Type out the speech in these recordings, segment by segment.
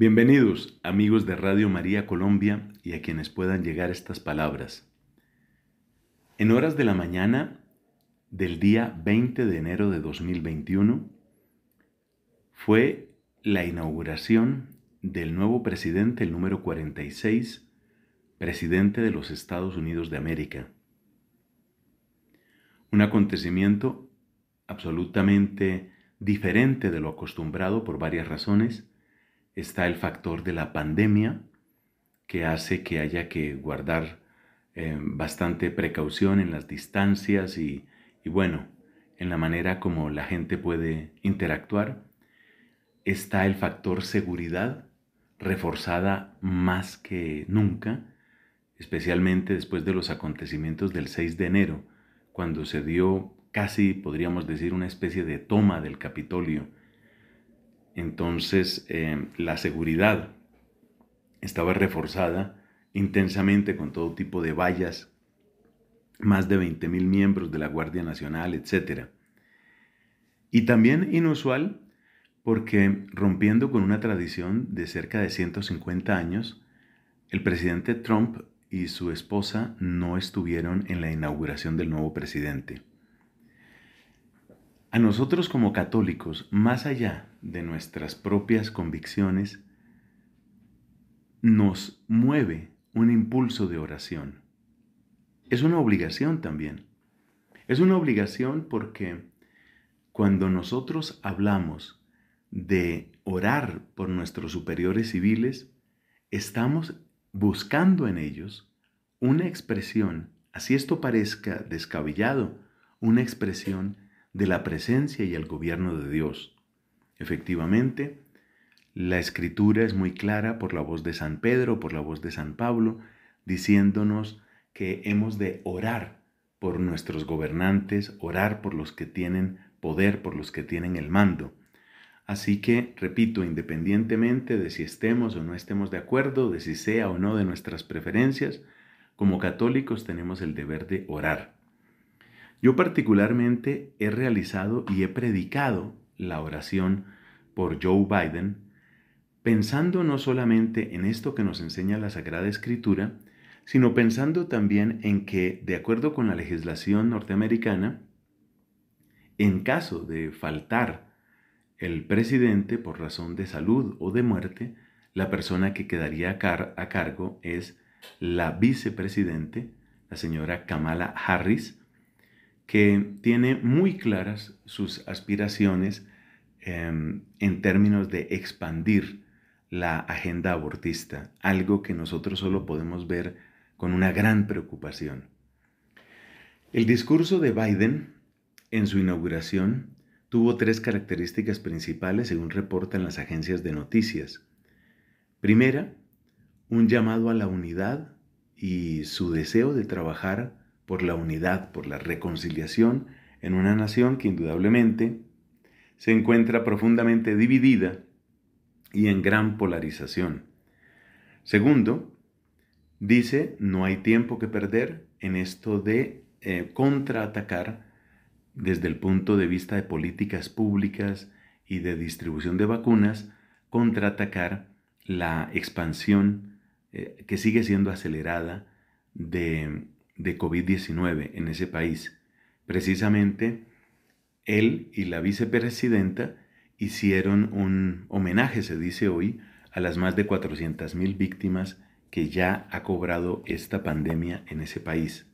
Bienvenidos amigos de Radio María Colombia y a quienes puedan llegar estas palabras. En horas de la mañana del día 20 de enero de 2021 fue la inauguración del nuevo presidente, el número 46, presidente de los Estados Unidos de América. Un acontecimiento absolutamente diferente de lo acostumbrado por varias razones está el factor de la pandemia, que hace que haya que guardar eh, bastante precaución en las distancias y, y bueno, en la manera como la gente puede interactuar. Está el factor seguridad, reforzada más que nunca, especialmente después de los acontecimientos del 6 de enero, cuando se dio casi, podríamos decir, una especie de toma del Capitolio entonces, em, la seguridad estaba reforzada intensamente con todo tipo de vallas, más de 20.000 miembros de la Guardia Nacional, etc. Y también inusual porque rompiendo con una tradición de cerca de 150 años, el presidente Trump y su esposa no estuvieron en la inauguración del nuevo presidente nosotros como católicos, más allá de nuestras propias convicciones, nos mueve un impulso de oración. Es una obligación también. Es una obligación porque cuando nosotros hablamos de orar por nuestros superiores civiles, estamos buscando en ellos una expresión, así esto parezca descabellado, una expresión de la presencia y el gobierno de Dios. Efectivamente, la escritura es muy clara por la voz de San Pedro, por la voz de San Pablo, diciéndonos que hemos de orar por nuestros gobernantes, orar por los que tienen poder, por los que tienen el mando. Así que, repito, independientemente de si estemos o no estemos de acuerdo, de si sea o no de nuestras preferencias, como católicos tenemos el deber de orar. Yo particularmente he realizado y he predicado la oración por Joe Biden, pensando no solamente en esto que nos enseña la Sagrada Escritura, sino pensando también en que, de acuerdo con la legislación norteamericana, en caso de faltar el presidente por razón de salud o de muerte, la persona que quedaría a, cargo es la vicepresidente, la señora Kamala Harris, que tiene muy claras sus aspiraciones em, en términos de expandir la agenda abortista, algo que nosotros solo podemos ver con una gran preocupación. El discurso de Biden en su inauguración tuvo tres características principales según reportan las agencias de noticias. Primera, un llamado a la unidad y su deseo de trabajar por la unidad, por la reconciliación en una nación que indudablemente se encuentra profundamente dividida y en gran polarización. Segundo, dice, no hay tiempo que perder en esto de eh, contraatacar desde el punto de vista de políticas públicas y de distribución de vacunas, contraatacar la expansión eh, que sigue siendo acelerada de de COVID-19 en ese país. Precisamente él y la vicepresidenta hicieron un homenaje, se dice hoy, a las más de 400.000 víctimas que ya ha cobrado esta pandemia en ese país.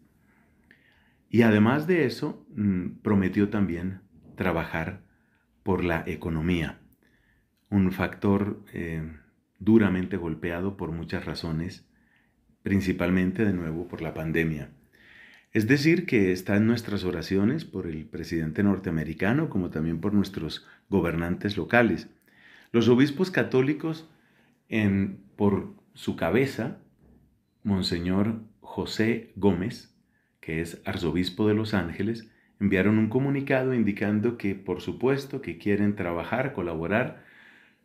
Y además de eso, mm, prometió también trabajar por la economía, un factor eh, duramente golpeado por muchas razones principalmente de nuevo por la pandemia. Es decir, que están nuestras oraciones por el presidente norteamericano como también por nuestros gobernantes locales. Los obispos católicos, por su cabeza, Monseñor José Gómez, que es arzobispo de Los Ángeles, enviaron un comunicado indicando que, por supuesto, que quieren trabajar, colaborar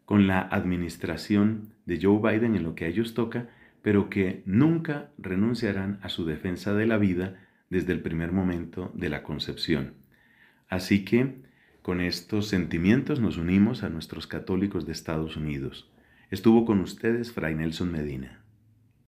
con la administración de Joe Biden en lo que a ellos toca pero que nunca renunciarán a su defensa de la vida desde el primer momento de la concepción. Así que, con estos sentimientos nos unimos a nuestros católicos de Estados Unidos. Estuvo con ustedes Fray Nelson Medina.